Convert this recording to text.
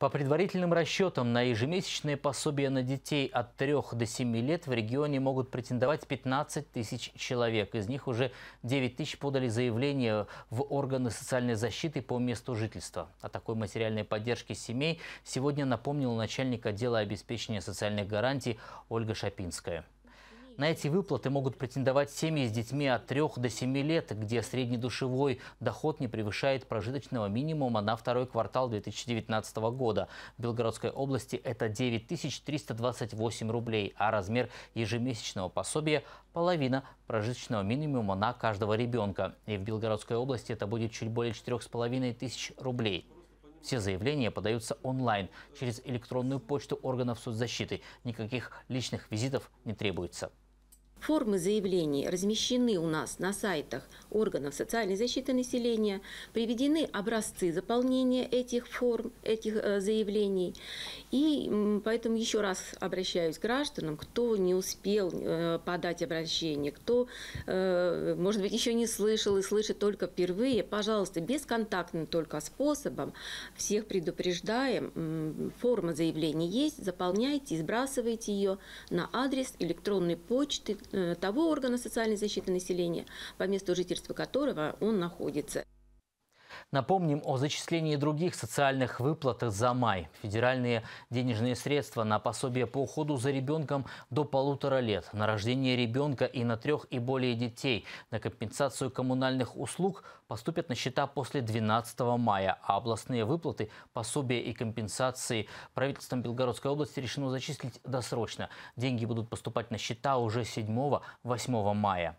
По предварительным расчетам, на ежемесячные пособия на детей от 3 до 7 лет в регионе могут претендовать 15 тысяч человек. Из них уже 9 тысяч подали заявление в органы социальной защиты по месту жительства. О такой материальной поддержке семей сегодня напомнил начальник отдела обеспечения социальных гарантий Ольга Шапинская. На эти выплаты могут претендовать семьи с детьми от 3 до 7 лет, где среднедушевой доход не превышает прожиточного минимума на второй квартал 2019 года. В Белгородской области это 9328 рублей, а размер ежемесячного пособия – половина прожиточного минимума на каждого ребенка. И в Белгородской области это будет чуть более 4,5 тысяч рублей. Все заявления подаются онлайн, через электронную почту органов соцзащиты. Никаких личных визитов не требуется. Формы заявлений размещены у нас на сайтах органов социальной защиты населения, приведены образцы заполнения этих форм, этих э, заявлений. И поэтому еще раз обращаюсь к гражданам, кто не успел э, подать обращение, кто, э, может быть, еще не слышал и слышит только впервые, пожалуйста, бесконтактным только способом, всех предупреждаем, форма заявления есть, заполняйте и сбрасывайте ее на адрес электронной почты Э, того органа социальной защиты населения, по месту жительства которого он находится. Напомним о зачислении других социальных выплат за май. Федеральные денежные средства на пособие по уходу за ребенком до полутора лет, на рождение ребенка и на трех и более детей, на компенсацию коммунальных услуг поступят на счета после 12 мая, а областные выплаты, пособия и компенсации правительством Белгородской области решено зачислить досрочно. Деньги будут поступать на счета уже 7-8 мая.